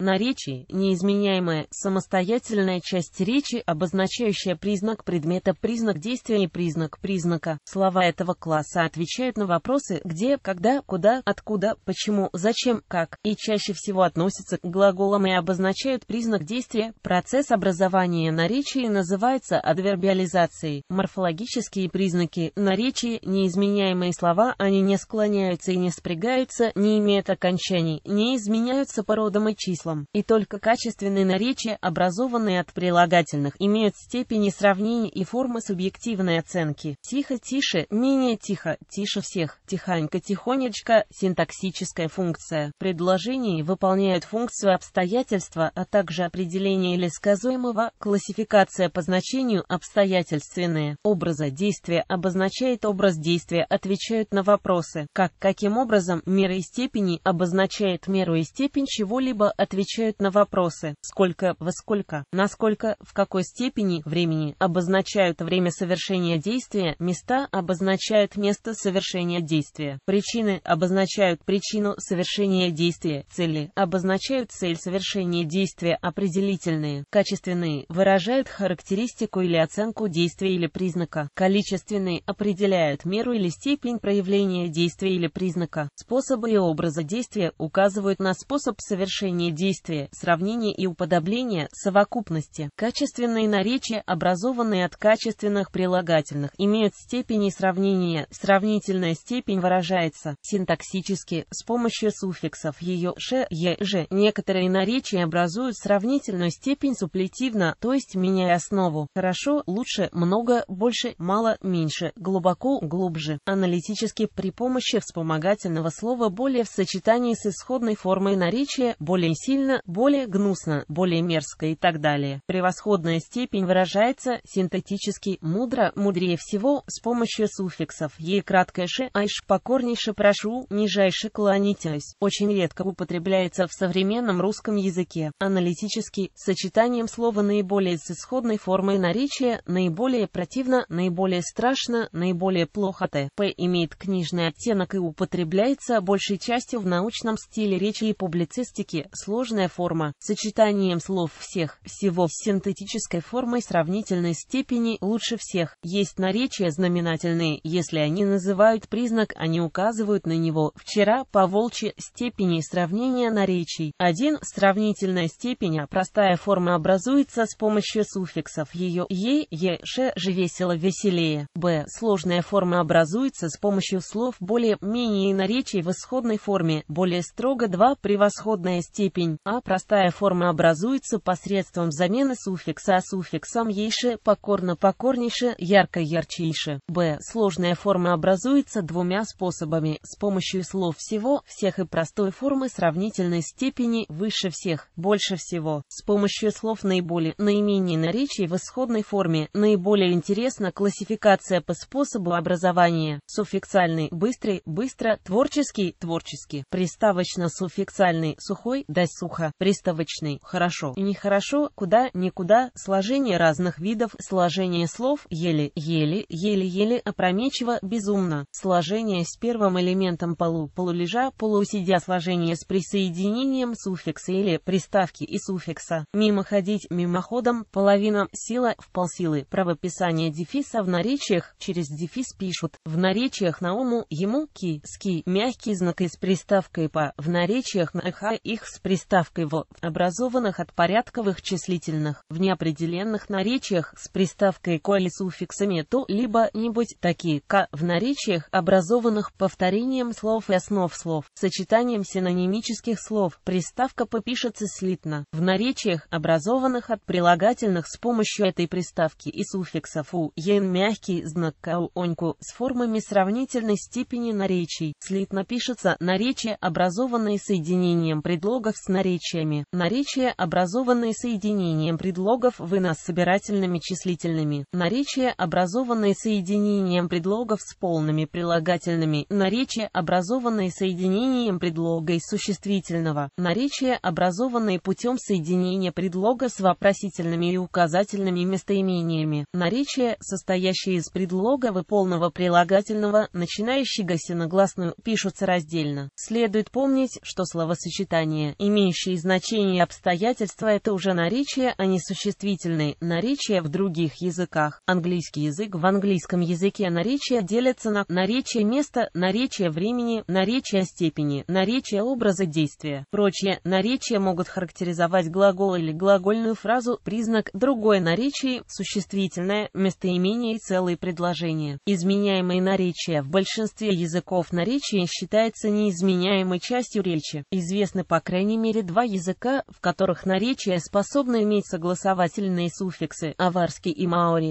Наречие – неизменяемая, самостоятельная часть речи, обозначающая признак предмета, признак действия и признак признака. Слова этого класса отвечают на вопросы «где», «когда», «куда», «откуда», «почему», «зачем», «как» и чаще всего относятся к глаголам и обозначают признак действия. Процесс образования наречия называется адвербиализацией. Морфологические признаки наречия – неизменяемые слова, они не склоняются и не спрягаются, не имеют окончаний, не изменяются по родам и числам смыслом, и только качественные наречия, образованные от прилагательных, имеют степени сравнения и формы субъективной оценки. Тихо, тише, менее тихо, тише всех, тихонько, тихонечко, синтаксическая функция. Предложения выполняют функцию обстоятельства, а также определение или сказуемого, классификация по значению обстоятельственные. Образа действия обозначает образ действия, отвечают на вопросы, как, каким образом, меры и степени обозначает меру и степень чего-либо, отвечает отвечают на вопросы «сколько», «во сколько», «насколько», «в какой степени», «времени» обозначают время совершения действия, «места» обозначают место совершения действия, «причины» обозначают причину совершения действия, «цели» обозначают цель совершения действия, определительные, качественные выражают характеристику или оценку действия или признака, количественные определяют меру или степень проявления действия или признака, способы и образа действия указывают на способ совершения действия действие, сравнение и уподобление совокупности. Качественные наречия, образованные от качественных прилагательных, имеют степени сравнения. Сравнительная степень выражается синтаксически с помощью суффиксов ее «ше», «е», «же». Некоторые наречия образуют сравнительную степень суплетивно, то есть меняя основу. Хорошо, лучше, много, больше, мало, меньше, глубоко, глубже. Аналитически при помощи вспомогательного слова более в сочетании с исходной формой наречия более сильно сильно, более гнусно, более мерзко и так далее. Превосходная степень выражается синтетически, мудро, мудрее всего, с помощью суффиксов «е» краткое «ше», «айш», «покорнейше прошу», «нижайше клонитесь». Очень редко употребляется в современном русском языке. Аналитически, сочетанием слова наиболее с исходной формой наречия, наиболее противно, наиболее страшно, наиболее плохо «т». «П» имеет книжный оттенок и употребляется большей частью в научном стиле речи и публицистики. слово сложная форма, сочетанием слов всех, всего с синтетической формой сравнительной степени лучше всех. Есть наречия знаменательные, если они называют признак, они указывают на него. Вчера по волчьи степени сравнения наречий. один Сравнительная степень, а простая форма образуется с помощью суффиксов ее е, е, ше же весело, веселее. Б. Сложная форма образуется с помощью слов более-менее наречий в исходной форме, более строго 2. Превосходная степень корень, а простая форма образуется посредством замены суффикса а суффиксом «ейше», покорно-покорнейше, ярко-ярчейше. б. Сложная форма образуется двумя способами, с помощью слов всего, всех и простой формы сравнительной степени, выше всех, больше всего, с помощью слов наиболее, наименее наречий в исходной форме, наиболее интересна классификация по способу образования, суффиксальный, быстрый, быстро, творческий, творческий, приставочно-суффиксальный, сухой, досюда сухо, приставочный, хорошо, нехорошо, куда, никуда, сложение разных видов, сложение слов, еле, еле, еле-еле, опрометчиво, безумно, сложение с первым элементом полу, полулежа, полусидя, сложение с присоединением суффикса или приставки и суффикса, мимоходить мимоходом, половина, сила, в полсилы, правописание дефиса в наречиях, через дефис пишут, в наречиях на уму, ему, ки, ски, мягкий знак и с приставкой по, в наречиях на ха, их с приставкой ставкой в, образованных от порядковых числительных, в неопределенных наречиях с приставкой ко или суффиксами то, либо нибудь такие к в наречиях, образованных повторением слов и основ слов, сочетанием синонимических слов, приставка попишется слитно, в наречиях, образованных от прилагательных с помощью этой приставки и суффиксов у, ен мягкий знак кау оньку с формами сравнительной степени наречий, слитно пишется наречие образованное соединением предлогов с наречиями, наречиями. Наречия, образованные соединением предлогов собирательными числительными. Наречия, образованные соединением предлогов с полными прилагательными. Наречия, образованные соединением предлога и существительного. Наречия, образованные путем соединения предлога с вопросительными и указательными местоимениями. Наречия, состоящие из предлога и полного прилагательного, начинающегося на гласную, пишутся раздельно. Следует помнить, что словосочетание, имеющее имеющие значение обстоятельства это уже наречия, а не существительные. Наречия в других языках. Английский язык В английском языке наречия делятся на наречие места, наречие времени, наречие степени, наречие образа действия. Прочие наречия могут характеризовать глагол или глагольную фразу, признак другой наречий, существительное, местоимение и целые предложения. Изменяемые наречия В большинстве языков наречие считается неизменяемой частью речи. Известны по крайней мере если два языка, в которых наречия способны иметь согласовательные суффиксы, аварский и маори,